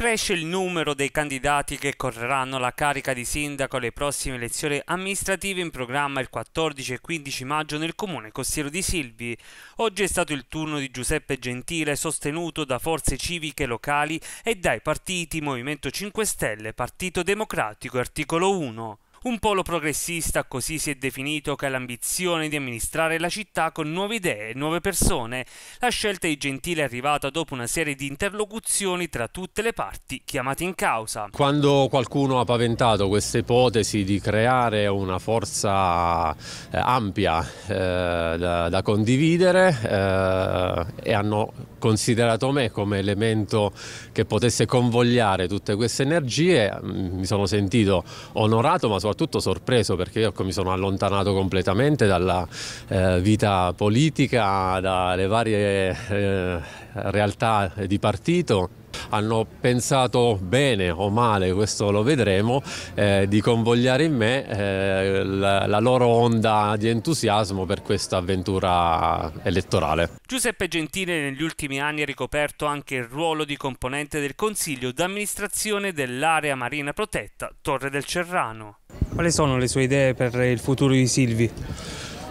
cresce il numero dei candidati che correranno la carica di sindaco alle prossime elezioni amministrative in programma il 14 e 15 maggio nel comune costiero di Silvi. Oggi è stato il turno di Giuseppe Gentile, sostenuto da forze civiche locali e dai partiti Movimento 5 Stelle, Partito Democratico, e articolo 1. Un polo progressista così si è definito che ha l'ambizione di amministrare la città con nuove idee e nuove persone. La scelta di Gentile è arrivata dopo una serie di interlocuzioni tra tutte le parti chiamate in causa. Quando qualcuno ha paventato questa ipotesi di creare una forza eh, ampia eh, da, da, condividere eh, e hanno considerato me come elemento che potesse convogliare tutte queste energie, mm, mi sono sentito onorato ma sono tutto sorpreso perché io ecco, mi sono allontanato completamente dalla eh, vita politica, dalle varie eh, realtà di partito hanno pensato bene o male, questo lo vedremo, eh, di convogliare in me eh, la, la loro onda di entusiasmo per questa avventura elettorale. Giuseppe Gentile negli ultimi anni ha ricoperto anche il ruolo di componente del Consiglio d'amministrazione dell'area marina protetta Torre del Cerrano. Quali sono le sue idee per il futuro di Silvi?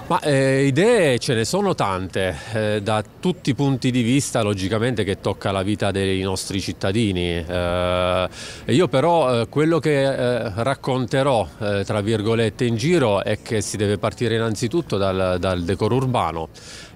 Ma eh, idee ce ne sono tante, eh, da tutti i punti di vista logicamente che tocca la vita dei nostri cittadini. Eh, io però eh, quello che eh, racconterò, eh, tra virgolette, in giro è che si deve partire innanzitutto dal, dal decoro urbano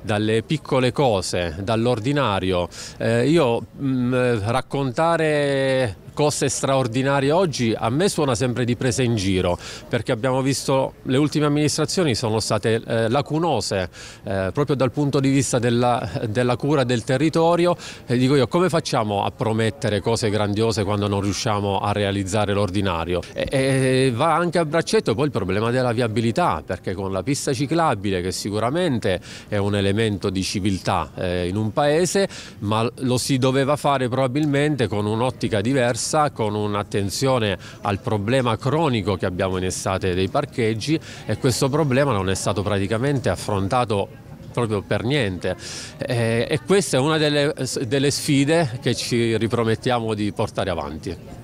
dalle piccole cose, dall'ordinario. Eh, io mh, mm, raccontare cose straordinarie oggi a me suona sempre di presa in giro perché abbiamo visto le ultime amministrazioni sono state eh, lacunose eh, proprio dal punto di vista della, della, cura del territorio e dico io come facciamo a promettere cose grandiose quando non riusciamo a realizzare l'ordinario e, e va anche a braccetto poi il problema della viabilità perché con la pista ciclabile che sicuramente è un elemento elemento di civiltà eh, in un paese, ma lo si doveva fare probabilmente con un'ottica diversa, con un'attenzione al problema cronico che abbiamo in estate dei parcheggi e questo problema non è stato praticamente affrontato proprio per niente. Eh, e questa è una delle, delle sfide che ci ripromettiamo di portare avanti.